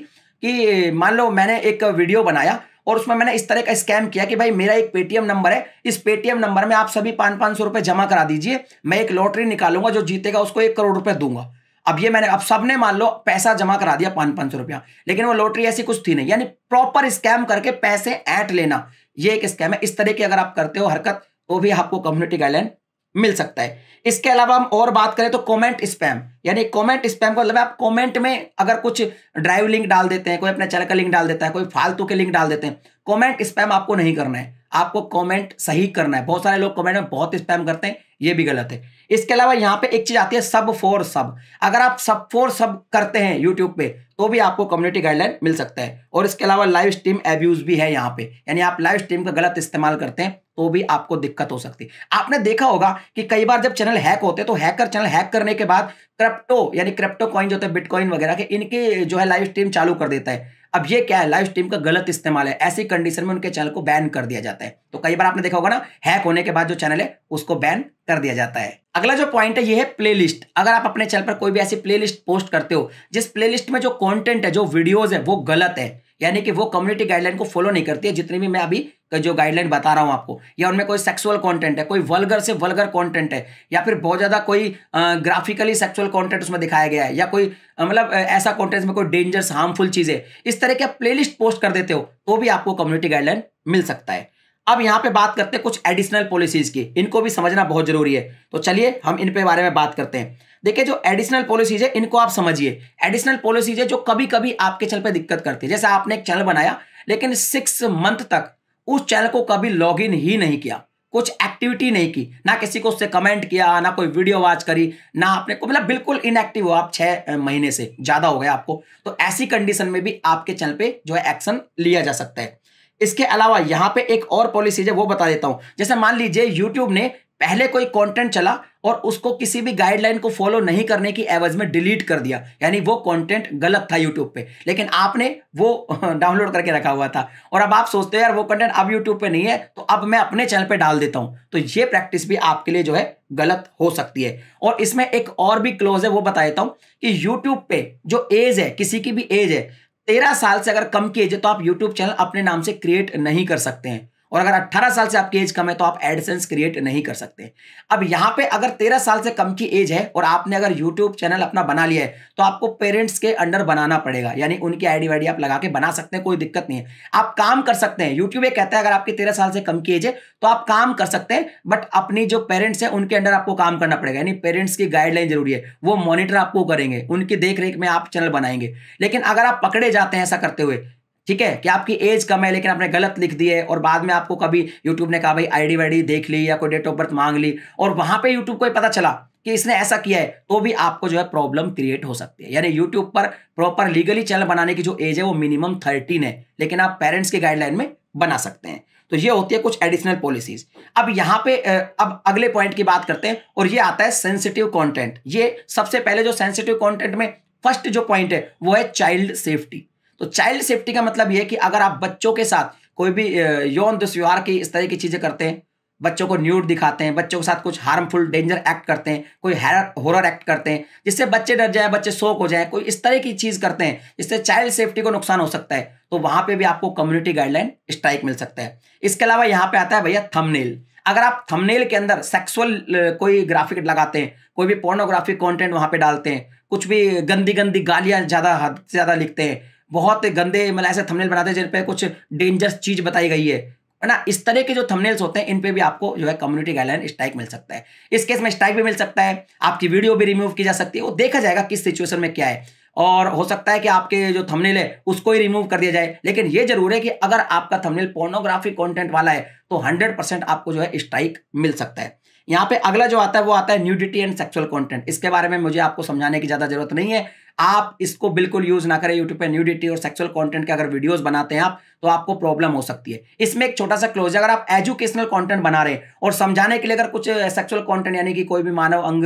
कि मान लो मैंने एक वीडियो बनाया और उसमें मैंने इस तरह का स्कैम किया कि भाई मेरा एक पेटीएम नंबर है इस पेटीएम नंबर में आप सभी पाँच पाँच सौ रुपये जमा करा दीजिए मैं एक लॉटरी निकालूंगा जो जीतेगा उसको एक करोड़ रुपये दूंगा अब ये मैंने अब सबने मान लो पैसा जमा करा दिया पाँच पांच सौ रुपया लेकिन वो लॉटरी ऐसी कुछ थी नहीं यानी प्रॉपर स्कैम करके पैसे ऐट लेना ये एक स्कैम है इस तरह की अगर आप करते हो हरकत वो भी आपको कम्युनिटी गाइडलाइन मिल सकता है इसके अलावा हम और बात करें तो कमेंट स्पैम यानी कमेंट स्पैम का मतलब आप कमेंट में अगर कुछ ड्राइव लिंक डाल देते हैं कोई अपने चैनल का लिंक डाल देता है कोई फालतू के लिंक डाल देते हैं कमेंट स्पैम आपको नहीं करना है आपको कमेंट सही करना है बहुत सारे लोग कमेंट में बहुत स्पैम करते हैं ये भी गलत है इसके अलावा यहाँ पे एक चीज आती है सब फॉर सब अगर आप सब फॉर सब करते हैं यूट्यूब पे तो भी आपको कम्युनिटी गाइडलाइन मिल सकता है और इसके अलावा लाइव स्ट्रीम एब्यूज भी है यहाँ पे यानी आप लाइव स्ट्रीम का गलत इस्तेमाल करते हैं तो भी आपको दिक्कत हो सकती है आपने देखा होगा कि कई बार जब चैनल हैक होते हैं तो हैकर चैनल हैक करने के बाद क्रिप्टो यानी क्रिप्टो कॉइन जो होते हैं बिटकॉइन वगैरह के इनके जो है लाइव स्ट्रीम चालू कर देता है अब ये क्या है लाइव स्ट्रीम का गलत इस्तेमाल है ऐसी कंडीशन में उनके चैनल को बैन कर दिया जाता है तो कई बार आपने देखा होगा ना हैक होने के बाद जो चैनल है उसको बैन कर दिया जाता है अगला जो पॉइंट है ये है प्लेलिस्ट अगर आप अपने चैनल पर कोई भी ऐसी प्लेलिस्ट पोस्ट करते हो जिस प्लेलिस्ट में जो कंटेंट है जो वीडियोस है वो गलत है यानी कि वो कम्युनिटी गाइडलाइन को फॉलो नहीं करती है जितनी भी मैं अभी का जो गाइडलाइन बता रहा हूँ आपको या उनमें कोई सेक्सुअल कंटेंट है कोई वल्गर से वल्गर कंटेंट है या फिर बहुत ज़्यादा कोई ग्राफिकली सेक्सुअल कंटेंट उसमें दिखाया गया है या कोई मतलब ऐसा कंटेंट में कोई डेंजरस हार्मफुल चीज़ है इस तरह के आप प्लेलिस्ट पोस्ट कर देते हो तो भी आपको कम्युनिटी गाइडलाइन मिल सकता है अब यहाँ पे बात करते हैं कुछ एडिशनल पॉलिसीज की इनको भी समझना बहुत जरूरी है तो चलिए हम इन पे बारे में बात करते हैं देखिए जो एडिशनल पॉलिसीज है इनको आप समझिए एडिशनल पॉलिसीज है जो कभी कभी आपके चल पे दिक्कत करती है जैसे आपने एक चैनल बनाया लेकिन सिक्स मंथ तक उस चैनल को कभी लॉग इन ही नहीं किया कुछ एक्टिविटी नहीं की ना किसी को उससे कमेंट किया ना कोई वीडियो वॉच करी ना आपने को मतलब बिल्कुल इनएक्टिव हो आप छह महीने से ज्यादा हो गया आपको तो ऐसी कंडीशन में भी आपके चैनल पे जो है एक्शन लिया जा सकता है इसके अलावा यहां पे एक और पॉलिसीज है वो बता देता हूं जैसे मान लीजिए यूट्यूब ने पहले कोई कॉन्टेंट चला और उसको किसी भी गाइडलाइन को फॉलो नहीं करने की एवज में डिलीट कर दिया यानी वो कंटेंट गलत था यूट्यूब पे लेकिन आपने वो डाउनलोड करके रखा हुआ था और अब आप सोचते हो यार वो कंटेंट अब यूट्यूब पे नहीं है तो अब मैं अपने चैनल पे डाल देता हूं तो ये प्रैक्टिस भी आपके लिए जो है गलत हो सकती है और इसमें एक और भी क्लोज है वो बता देता हूं कि यूट्यूब पे जो एज है किसी की भी एज है तेरह साल से अगर कम की एज है तो आप यूट्यूब चैनल अपने नाम से क्रिएट नहीं कर सकते हैं और अगर 18 साल से आपकी एज कम है तो आप एडसेंस क्रिएट नहीं कर सकते अब यहां पे अगर 13 साल से कम की एज है और आपने अगर यूट्यूब चैनल अपना बना लिया है तो आपको पेरेंट्स के अंडर बनाना पड़ेगा यानी उनकी आईडी वाईडी आप लगा के बना सकते हैं कोई दिक्कत नहीं है आप काम कर सकते हैं यूट्यूब ये कहता है अगर आपकी तेरह साल से कम की एज है तो आप काम कर सकते हैं बट अपनी जो पेरेंट्स है उनके अंडर आपको काम करना पड़ेगा यानी पेरेंट्स की गाइडलाइन जरूरी है वो मॉनिटर आपको करेंगे उनकी देख में आप चैनल बनाएंगे लेकिन अगर आप पकड़े जाते हैं ऐसा करते हुए ठीक है कि आपकी एज कम है लेकिन आपने गलत लिख दी है और बाद में आपको कभी यूट्यूब ने कहा भाई आईडी वाईडी देख ली या कोई डेट ऑफ बर्थ मांग ली और वहां पे यूट्यूब को ही पता चला कि इसने ऐसा किया है तो भी आपको जो है प्रॉब्लम क्रिएट हो सकती है यानी यूट्यूब पर प्रॉपर लीगली चैनल बनाने की जो एज है वो मिनिमम थर्टीन है लेकिन आप पेरेंट्स की गाइडलाइन में बना सकते हैं तो ये होती है कुछ एडिशनल पॉलिसीज अब यहाँ पे अब अगले पॉइंट की बात करते हैं और ये आता है सेंसिटिव कंटेंट ये सबसे पहले जो सेंसिटिव कंटेंट में फर्स्ट जो पॉइंट है वो है चाइल्ड सेफ्टी तो चाइल्ड सेफ्टी का मतलब यह है कि अगर आप बच्चों के साथ कोई भी यौन दुष्व्यवहार की इस तरह की चीज़ें करते हैं बच्चों को न्यूट दिखाते हैं बच्चों के साथ कुछ हार्मफुल डेंजर एक्ट करते हैं कोई हॉरर एक्ट करते हैं जिससे बच्चे डर जाए बच्चे शोक हो जाए कोई इस तरह की चीज़ करते हैं जिससे चाइल्ड सेफ्टी को नुकसान हो सकता है तो वहां पे भी आपको कम्युनिटी गाइडलाइन स्ट्राइक मिल सकता है इसके अलावा यहाँ पे आता है भैया थमनेल अगर आप थमनेल के अंदर सेक्सुअल कोई ग्राफिक लगाते हैं कोई भी पोर्नोग्राफिक कॉन्टेंट वहां पर डालते हैं कुछ भी गंदी गंदी गालियां ज़्यादा हद से ज़्यादा लिखते हैं बहुत गंदे मतलब ऐसे थमनेल बनाते हैं जिन पर कुछ डेंजरस चीज़ बताई गई है ना इस तरह के जो थंबनेल्स होते हैं इन पे भी आपको जो है कम्युनिटी गाइडलाइन स्ट्राइक मिल सकता है इस केस में स्ट्राइक भी मिल सकता है आपकी वीडियो भी रिमूव की जा सकती है वो देखा जाएगा किस सिचुएशन में क्या है और हो सकता है कि आपके जो थंबनेल है उसको ही रिमूव कर दिया जाए लेकिन ये जरूर है कि अगर आपका थमनेल पोर्नोग्राफी कॉन्टेंट वाला है तो हंड्रेड आपको जो है स्ट्राइक मिल सकता है यहाँ पे अगला जो आता है वो आता है न्यूडिटी एंड सेक्सुअल कॉन्टेंट इसके बारे में मुझे आपको समझाने की ज़्यादा जरूरत नहीं है आप इसको बिल्कुल यूज ना करें यूट्यूब पर न्यूडिटी और सेक्सुअल कॉन्टेंट के अगर वीडियोज बनाते हैं आप तो आपको प्रॉब्लम हो सकती है इसमें एक छोटा सा क्लोज अगर आप एजुकेशनल कॉन्टेंट बना रहे हैं और समझाने के लिए अगर कुछ सेक्सुअल कॉन्टेंट यानी कि कोई भी मानव अंग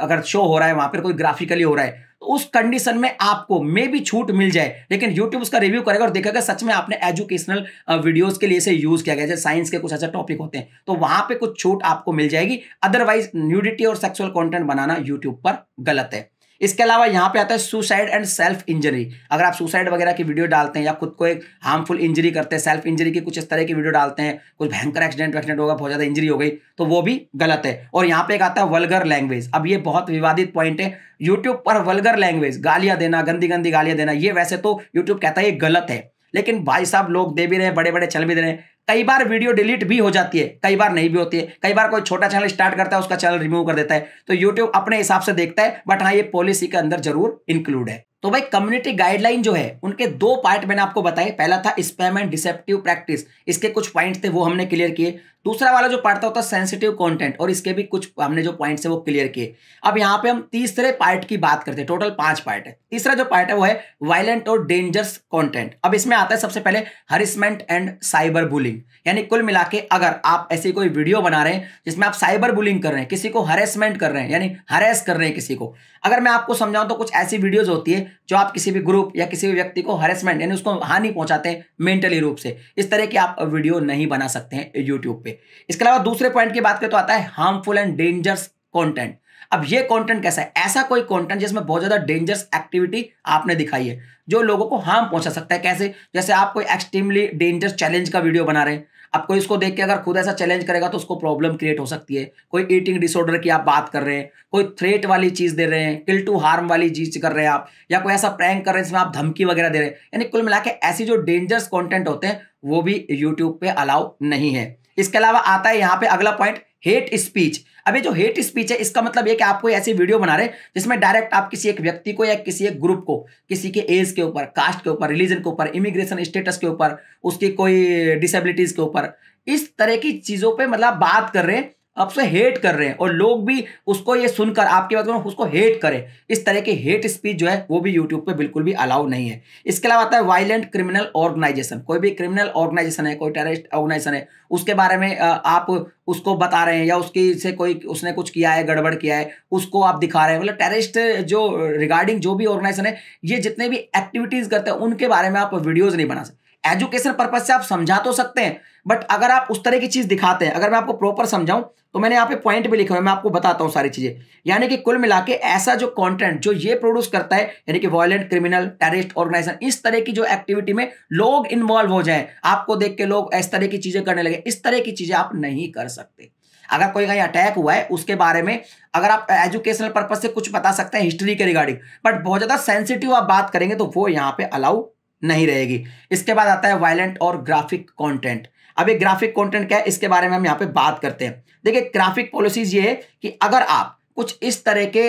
अगर शो हो रहा है वहां पर कोई ग्राफिकली हो रहा है तो उस कंडीशन में आपको मे भी छूट मिल जाए लेकिन यूट्यूब उसका रिव्यू करेगा और देखेगा सच में आपने एजुकेशनल वीडियोस के लिए इसे यूज किया गया जैसे साइंस के कुछ ऐसे टॉपिक होते हैं तो वहां पे कुछ छूट आपको मिल जाएगी अदरवाइज न्यूडिटी और सेक्सुअल कंटेंट बनाना यूट्यूब पर गलत है इसके अलावा यहाँ पे आता है सुसाइड एंड सेल्फ इंजरी अगर आप सुसाइड वगैरह की वीडियो डालते हैं या खुद को एक हार्मफुल इंजरी करते हैं सेल्फ इंजरी की कुछ इस तरह की वीडियो डालते हैं कुछ भयंकर एक्सीडेंट वैक्सीडेंट होगा बहुत ज़्यादा इंजरी हो गई तो वो भी गलत है और यहाँ पे एक आता है वलगर लैंग्वेज अब ये बहुत विवादित पॉइंट है यूट्यूब पर वलगर लैंग्वेज गालियाँ देना गंदी गंदी गालियाँ देना ये वैसे तो यूट्यूब कहता है ये गलत है लेकिन भाई साहब लोग दे भी रहे बड़े बड़े चैनल भी दे रहे कई बार वीडियो डिलीट भी हो जाती है कई बार नहीं भी होती है कई बार कोई छोटा चैनल स्टार्ट करता है उसका चैनल रिमूव कर देता है तो यूट्यूब अपने हिसाब से देखता है बट हाँ ये पॉलिसी के अंदर जरूर इंक्लूड है तो भाई कम्युनिटी गाइडलाइन जो है उनके दो पार्ट मैंने आपको बताए पहला था स्पैम एंड डिसेप्टिव प्रैक्टिस इसके कुछ पॉइंट थे वो हमने क्लियर किए दूसरा वाला जो पार्ट था होता सेंसिटिव कंटेंट और इसके भी कुछ हमने जो पॉइंट्स है वो क्लियर किए अब यहाँ पे हम तीसरे पार्ट की बात करते हैं टोटल पांच पार्ट है तीसरा जो पार्ट है वो है वायलेंट और डेंजरस कॉन्टेंट अब इसमें आता है सबसे पहले हरिसमेंट एंड साइबर बुलिंग यानी कुल मिला के अगर आप ऐसी कोई वीडियो बना रहे हैं जिसमें आप साइबर बुलिंग कर रहे हैं किसी को हरेसमेंट कर रहे हैं यानी हरेस कर रहे हैं किसी को अगर मैं आपको समझाऊं तो कुछ ऐसी वीडियोज होती है जो आप किसी भी ग्रुप या किसी भी व्यक्ति को हरेसमेंट यानी उसको हानि पहुंचाते हैं मेंटली रूप से इस तरह की आप वीडियो नहीं बना सकते हैं यूट्यूब पे इसके अलावा दूसरे पॉइंट की बात करें तो आता है हार्मफुल एंड डेंजरस कॉन्टेंट अब ये कंटेंट कैसा है ऐसा कोई कंटेंट जिसमें बहुत ज्यादा डेंजरस एक्टिविटी आपने दिखाई है जो लोगों को हार्म पहुंचा सकता है कैसे जैसे आप कोई एक्सट्रीमली डेंजरस चैलेंज का वीडियो बना रहे हैं अब कोई इसको देख के अगर खुद ऐसा चैलेंज करेगा तो उसको प्रॉब्लम क्रिएट हो सकती है कोई ईटिंग डिसऑर्डर की आप बात कर रहे हैं कोई थ्रेट वाली चीज दे रहे हैं किल टू हार्म वाली चीज कर रहे हैं आप या कोई ऐसा प्रैंक कर रहे हैं जिसमें आप धमकी वगैरह दे रहे हैं यानी कुल मिला ऐसी जो डेंजरस कॉन्टेंट होते हैं वो भी यूट्यूब पर अलाउ नहीं है इसके अलावा आता है यहाँ पे अगला पॉइंट हेट स्पीच अभी जो हेट स्पीच है इसका मतलब ये कि आप कोई ऐसी वीडियो बना रहे जिसमें डायरेक्ट आप किसी एक व्यक्ति को या किसी एक ग्रुप को किसी के एज के ऊपर कास्ट के ऊपर रिलीजन के ऊपर इमिग्रेशन स्टेटस के ऊपर उसकी कोई डिसेबिलिटीज के ऊपर इस तरह की चीज़ों पे मतलब बात कर रहे हैं आपसे हेट कर रहे हैं और लोग भी उसको ये सुनकर आपके बात उसको हेट करें इस तरह की हेट स्पीच जो है वो भी यूट्यूब पे बिल्कुल भी अलाउ नहीं है इसके अलावा आता है वायलेंट क्रिमिनल ऑर्गेनाइजेशन कोई भी क्रिमिनल ऑर्गेनाइजेशन है कोई टेररिस्ट ऑर्गेनाइजेशन है उसके बारे में आप उसको बता रहे हैं या उसकी से कोई उसने कुछ किया है गड़बड़ किया है उसको आप दिखा रहे हैं मतलब टेररिस्ट जो रिगार्डिंग जो भी ऑर्गेनाइजेशन है ये जितने भी एक्टिविटीज़ करते हैं उनके बारे में आप वीडियोज़ नहीं बना सकते एजुकेशन पर्पज से आप समझा तो सकते हैं बट अगर आप उस तरह की चीज़ दिखाते हैं अगर मैं आपको प्रॉपर समझाऊं तो मैंने यहाँ पे पॉइंट भी लिखे हुए मैं आपको बताता हूँ सारी चीज़ें यानी कि कुल मिला के ऐसा जो कंटेंट जो ये प्रोड्यूस करता है यानी कि वायलेंट क्रिमिनल टेररिस्ट ऑर्गेनाइजेशन इस तरह की जो एक्टिविटी में लोग इन्वॉल्व हो जाए आपको देख के लोग इस तरह की चीज़ें करने लगे इस तरह की चीज़ें आप नहीं कर सकते अगर कोई कहीं अटैक हुआ है उसके बारे में अगर आप एजुकेशनल पर्पज से कुछ बता सकते हैं हिस्ट्री के रिगार्डिंग बट बहुत ज़्यादा सेंसिटिव आप बात करेंगे तो वो यहाँ पे अलाउ नहीं रहेगी इसके बाद आता है वायलेंट और ग्राफिक कॉन्टेंट अब ये ग्राफिक कंटेंट क्या है इसके बारे में हम यहाँ पे बात करते हैं देखिए ग्राफिक पॉलिसीज ये है कि अगर आप कुछ इस तरह के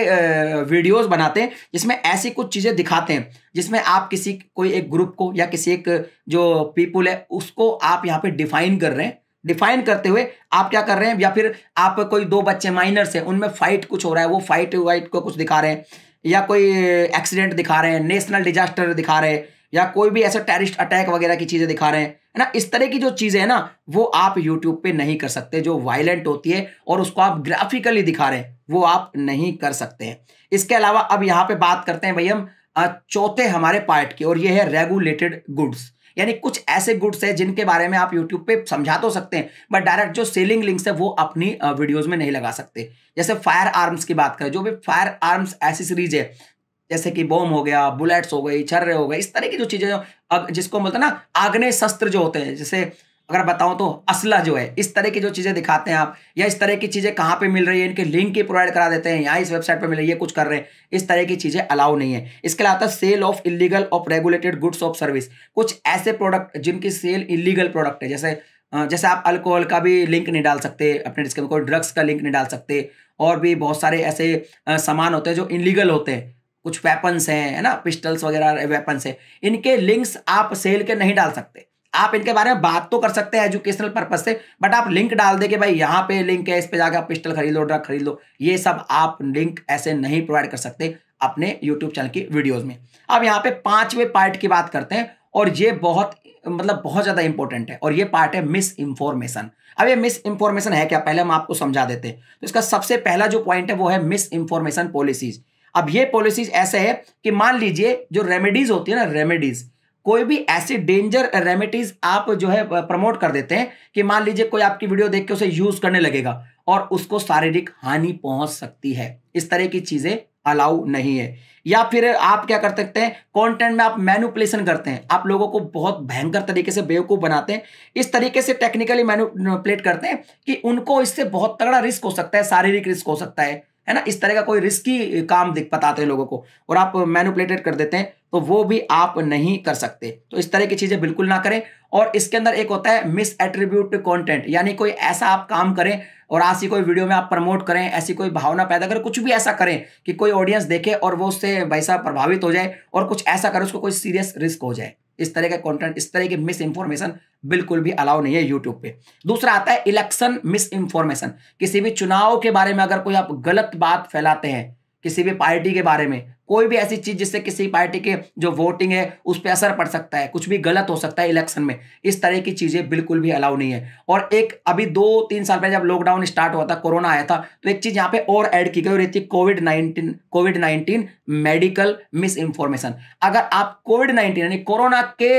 वीडियोस बनाते हैं जिसमें ऐसी कुछ चीज़ें दिखाते हैं जिसमें आप किसी कोई एक ग्रुप को या किसी एक जो पीपुल है उसको आप यहाँ पे डिफाइन कर रहे हैं डिफाइन करते हुए आप क्या कर रहे हैं या फिर आप कोई दो बच्चे माइनर्स हैं उनमें फाइट कुछ हो रहा है वो फाइट वाइट को कुछ दिखा रहे हैं या कोई एक्सीडेंट दिखा रहे हैं नेशनल डिजास्टर दिखा रहे हैं या कोई भी ऐसा टेरिस्ट अटैक वगैरह की चीज़ें दिखा रहे हैं है ना इस तरह की जो चीज़ें हैं ना वो आप यूट्यूब पे नहीं कर सकते जो वायलेंट होती है और उसको आप ग्राफिकली दिखा रहे हैं वो आप नहीं कर सकते हैं इसके अलावा अब यहाँ पे बात करते हैं भाई हम चौथे हमारे पार्ट की और ये है रेगुलेटेड गुड्स यानी कुछ ऐसे गुड्स हैं जिनके बारे में आप यूट्यूब पे समझा तो सकते हैं बट डायरेक्ट जो सेलिंग लिंक्स है वो अपनी वीडियोस में नहीं लगा सकते जैसे फायर आर्म्स की बात करें जो भी फायर आर्म्स एसेसरीज है जैसे कि बॉम्ब हो गया बुलेट्स हो गई छर्रे हो गए इस तरह की जो चीज़ें जिसको बोलते हैं ना आग्नेय शस्त्र जो होते हैं जैसे अगर बताऊं तो असला जो है इस तरह की जो चीज़ें दिखाते हैं आप या इस तरह की चीज़ें कहाँ पे मिल रही है इनके लिंक ही प्रोवाइड करा देते हैं या इस वेबसाइट पे मिल रही है कुछ कर रहे हैं इस तरह की चीज़ें अलाउ नहीं है इसके अलावा sale of illegal of regulated goods of service कुछ ऐसे प्रोडक्ट जिनकी सेल इलीगल प्रोडक्ट है जैसे जैसे आप अल्कोहल का भी लिंक नहीं डाल सकते अपने डिस्क्रिप्शन को ड्रग्स का लिंक नहीं डाल सकते और भी बहुत सारे ऐसे सामान होते हैं जो इलीगल होते हैं कुछ वेपन्स हैं है ना पिस्टल्स वगैरह वेपन्स हैं इनके लिंक्स आप सेल के नहीं डाल सकते आप इनके बारे में बात तो कर सकते हैं एजुकेशनल पर्पज से बट आप लिंक डाल दे कि भाई यहाँ पे लिंक है इस पे जाकर आप पिस्टल खरीद लो ड्रग खरीद लो ये सब आप लिंक ऐसे नहीं प्रोवाइड कर सकते अपने यूट्यूब चैनल की वीडियोज में अब यहाँ पे पांचवें पार्ट की बात करते हैं और ये बहुत मतलब बहुत ज़्यादा इंपॉर्टेंट है और ये पार्ट है मिस इन्फॉर्मेशन अब ये मिस इन्फॉर्मेशन है क्या पहले हम आपको समझा देते हैं तो इसका सबसे पहला जो पॉइंट है वो है मिस इन्फॉर्मेशन पॉलिसीज़ अब ये पॉलिसीज ऐसे है कि मान लीजिए जो रेमेडीज होती है ना रेमेडीज कोई भी ऐसी डेंजर रेमेडीज आप जो है प्रमोट कर देते हैं कि मान लीजिए कोई आपकी वीडियो देख के उसे यूज करने लगेगा और उसको शारीरिक हानि पहुंच सकती है इस तरह की चीजें अलाउ नहीं है या फिर आप क्या कर सकते हैं कंटेंट में आप मैनुपलेशन करते हैं आप लोगों को बहुत भयंकर तरीके से बेवकूफ बनाते हैं इस तरीके से टेक्निकली मैनुपलेट करते हैं कि उनको इससे बहुत तगड़ा रिस्क हो सकता है शारीरिक रिस्क हो सकता है है ना इस तरह का कोई रिस्की काम दिख बताते हैं लोगों को और आप मैनुपलेटेड कर देते हैं तो वो भी आप नहीं कर सकते तो इस तरह की चीज़ें बिल्कुल ना करें और इसके अंदर एक होता है मिस एट्रीब्यूट कॉन्टेंट यानी कोई ऐसा आप काम करें और ऐसी कोई वीडियो में आप प्रमोट करें ऐसी कोई भावना पैदा करें कुछ भी ऐसा करें कि कोई ऑडियंस देखे और वो उससे वैसा प्रभावित हो जाए और कुछ ऐसा करें उसको कोई सीरियस रिस्क हो जाए इस तरह का कंटेंट इस तरह की मिस इन्फॉर्मेशन बिल्कुल भी अलाउ नहीं है यूट्यूब पे दूसरा आता है इलेक्शन मिस इन्फॉर्मेशन किसी भी चुनाव के बारे में अगर कोई आप गलत बात फैलाते हैं किसी भी पार्टी के बारे में कोई भी ऐसी चीज जिससे किसी पार्टी के जो वोटिंग है उस पर असर पड़ सकता है कुछ भी गलत हो सकता है इलेक्शन में इस तरह की चीजें बिल्कुल भी अलाउ नहीं है और एक अभी दो तीन साल पहले जब लॉकडाउन स्टार्ट हुआ था कोरोना आया था तो एक चीज यहाँ पे और ऐड की गई और थी COVID nineteen COVID nineteen medical misinformation अगर आप कोविड नाइन्टीन यानी कोरोना के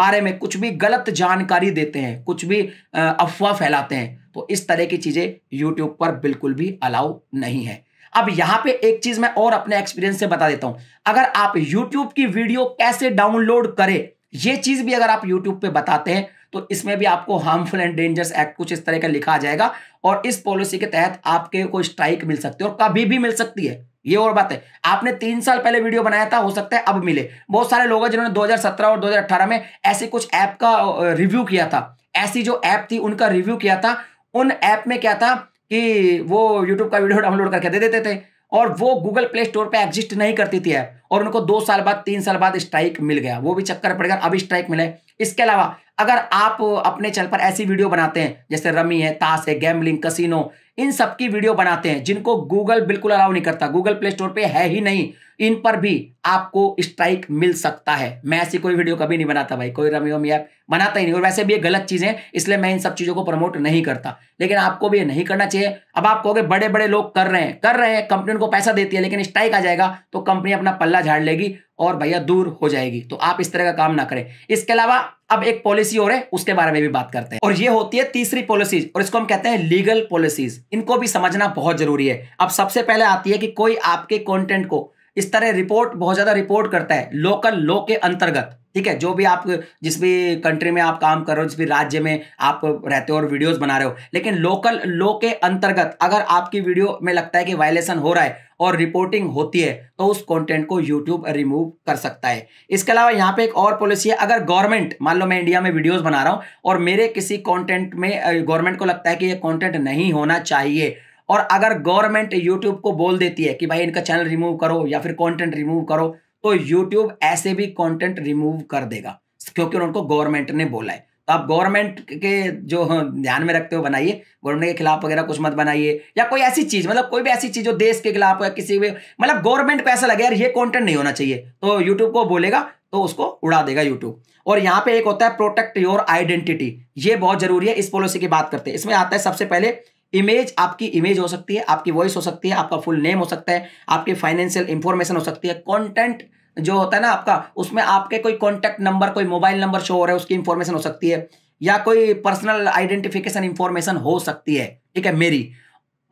बारे में कुछ भी गलत जानकारी देते हैं कुछ भी अफवाह फैलाते हैं तो इस तरह की चीजें यूट्यूब पर बिल्कुल भी अलाउ नहीं है अब यहां पे एक चीज मैं और अपने एक्सपीरियंस से बता देता हूं अगर आप यूट्यूब की वीडियो कैसे डाउनलोड करें यह चीज भी अगर आप यूट्यूब पे बताते हैं तो इसमें भी आपको हार्मफुल एंड डेंजरस एक्ट कुछ इस तरह का लिखा जाएगा और इस पॉलिसी के तहत आपके को स्ट्राइक मिल सकती है और कभी भी मिल सकती है ये और बात है आपने तीन साल पहले वीडियो बनाया था हो सकता है अब मिले बहुत सारे लोग हैं जिन्होंने 2017 और 2018 में ऐसे कुछ ऐप का रिव्यू किया था ऐसी जो ऐप थी उनका रिव्यू किया था उन ऐप में क्या था कि वो यूट्यूब का वीडियो डाउनलोड करके दे देते थे और वो गूगल प्ले स्टोर पे एग्जिस्ट नहीं करती थी ऐप और उनको दो साल बाद तीन साल बाद स्ट्राइक मिल गया वो भी चक्कर पड़ गया अभी स्ट्राइक मिले इसके अलावा अगर आप अपने चैनल पर ऐसी वीडियो बनाते हैं जैसे रमी है ताश है गैमलिंग कसिनो इन सब की वीडियो बनाते हैं जिनको गूगल बिल्कुल अलाउ नहीं करता गूगल प्ले स्टोर पे है ही नहीं इन पर भी आपको स्ट्राइक मिल सकता है मैं ऐसी कोई वीडियो कभी नहीं बनाता भाई कोई रमी वमी ऐप बनाता ही नहीं और वैसे भी ये गलत चीज़ें इसलिए मैं इन सब चीज़ों को प्रमोट नहीं करता लेकिन आपको भी ये नहीं करना चाहिए अब आप कहोगे बड़े बड़े लोग कर रहे हैं कर रहे हैं कंपनी उनको पैसा देती है लेकिन स्ट्राइक आ जाएगा तो कंपनी अपना पल्ला झाड़ लेगी और भैया दूर हो जाएगी तो आप इस तरह का काम ना करें इसके अलावा अब एक पॉलिसी और है उसके बारे में भी बात करते हैं और ये होती है तीसरी पॉलिसीज और इसको हम कहते हैं लीगल पॉलिसीज इनको भी समझना बहुत जरूरी है अब सबसे पहले आती है कि कोई आपके कॉन्टेंट को इस तरह रिपोर्ट बहुत ज़्यादा रिपोर्ट करता है लोकल लो के अंतर्गत ठीक है जो भी आप जिस भी कंट्री में आप काम कर रहे हो जिस भी राज्य में आप रहते हो और वीडियोस बना रहे हो लेकिन लोकल लो के अंतर्गत अगर आपकी वीडियो में लगता है कि वायलेशन हो रहा है और रिपोर्टिंग होती है तो उस कंटेंट को यूट्यूब रिमूव कर सकता है इसके अलावा यहाँ पे एक और पॉलिसी है अगर गवर्नमेंट मान लो मैं इंडिया में वीडियोज़ बना रहा हूँ और मेरे किसी कॉन्टेंट में गवर्नमेंट को लगता है कि ये कॉन्टेंट नहीं होना चाहिए और अगर गवर्नमेंट यूट्यूब को बोल देती है कि भाई इनका चैनल रिमूव करो या फिर कॉन्टेंट रिमूव करो तो यूट्यूब ऐसे भी कॉन्टेंट रिमूव कर देगा क्योंकि उनको गवर्नमेंट ने बोला है तो आप गवर्नमेंट के जो ध्यान में रखते हो बनाइए गवर्नमेंट के खिलाफ वगैरह कुछ मत बनाइए या कोई ऐसी चीज मतलब कोई भी ऐसी चीज जो देश के खिलाफ या किसी भी मतलब गवर्नमेंट को ऐसा लगे यार ये कंटेंट नहीं होना चाहिए तो यूट्यूब को बोलेगा तो उसको उड़ा देगा यूट्यूब और यहाँ पे एक होता है प्रोटेक्ट योर आइडेंटिटी ये बहुत जरूरी है इस पॉलिसी की बात करते हैं इसमें आता है सबसे पहले इमेज आपकी इमेज हो सकती है आपकी वॉइस हो सकती है आपका फुल नेम हो सकता है आपकी फाइनेंशियल इंफॉर्मेशन हो सकती है कंटेंट जो होता है ना आपका उसमें आपके कोई कॉन्टैक्ट नंबर कोई मोबाइल नंबर शो हो रहा है उसकी इंफॉर्मेशन हो सकती है या कोई पर्सनल आइडेंटिफिकेशन इंफॉर्मेशन हो सकती है ठीक है मेरी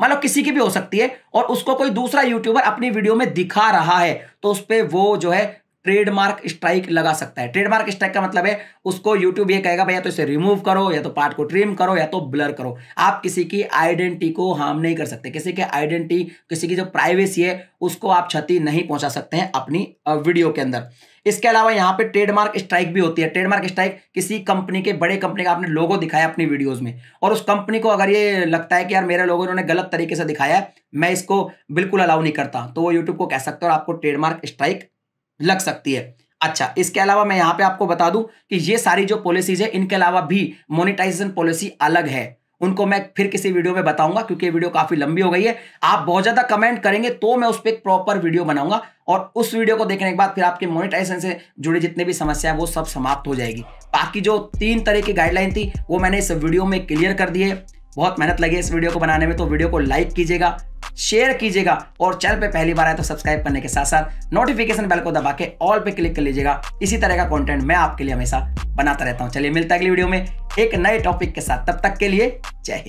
मान लो किसी की भी हो सकती है और उसको कोई दूसरा यूट्यूबर अपनी वीडियो में दिखा रहा है तो उस पर वो जो है ट्रेडमार्क स्ट्राइक लगा सकता है ट्रेडमार्क स्ट्राइक का मतलब है उसको यूट्यूब ये कहेगा भैया तो इसे रिमूव करो या तो पार्ट को ट्रिम करो या तो ब्लर करो आप किसी की आइडेंटिटी को हार्म नहीं कर सकते किसी के आइडेंटिटी किसी की जो प्राइवेसी है उसको आप क्षति नहीं पहुंचा सकते हैं अपनी वीडियो के अंदर इसके अलावा यहाँ पे ट्रेडमार्क स्ट्राइक भी होती है ट्रेडमार्क स्ट्राइक किसी कंपनी के बड़े कंपनी का आपने लोगो दिखाया अपनी वीडियोस में और उस कंपनी को अगर ये लगता है कि यार मेरे लोगों ने गलत तरीके से दिखाया है मैं इसको बिल्कुल अलाउ नहीं करता तो वो यूट्यूब को कह सकते हो और आपको ट्रेडमार्क स्ट्राइक लग सकती है अच्छा इसके अलावा मैं यहां पे आपको बता दूं कि ये सारी जो पॉलिसीज है इनके अलावा भी मोनिटाइजेशन पॉलिसी अलग है उनको मैं फिर किसी वीडियो में बताऊंगा क्योंकि ये वीडियो काफी लंबी हो गई है आप बहुत ज्यादा कमेंट करेंगे तो मैं उस पर प्रॉपर वीडियो बनाऊंगा और उस वीडियो को देखने के बाद फिर आपके मोनिटाइजेशन से जुड़ी जितने भी समस्या है वो सब समाप्त हो जाएगी बाकी जो तीन तरह की गाइडलाइन थी वो मैंने इस वीडियो में क्लियर कर दी है बहुत मेहनत लगी इस वीडियो को बनाने में तो वीडियो को लाइक कीजिएगा शेयर कीजिएगा और चैनल पे पहली बार आए तो सब्सक्राइब करने के साथ साथ नोटिफिकेशन बेल को दबा के ऑल पे क्लिक कर लीजिएगा इसी तरह का कंटेंट मैं आपके लिए हमेशा बनाता रहता हूँ चलिए मिलता है अगली वीडियो में एक नए टॉपिक के साथ तब तक के लिए जय हिंद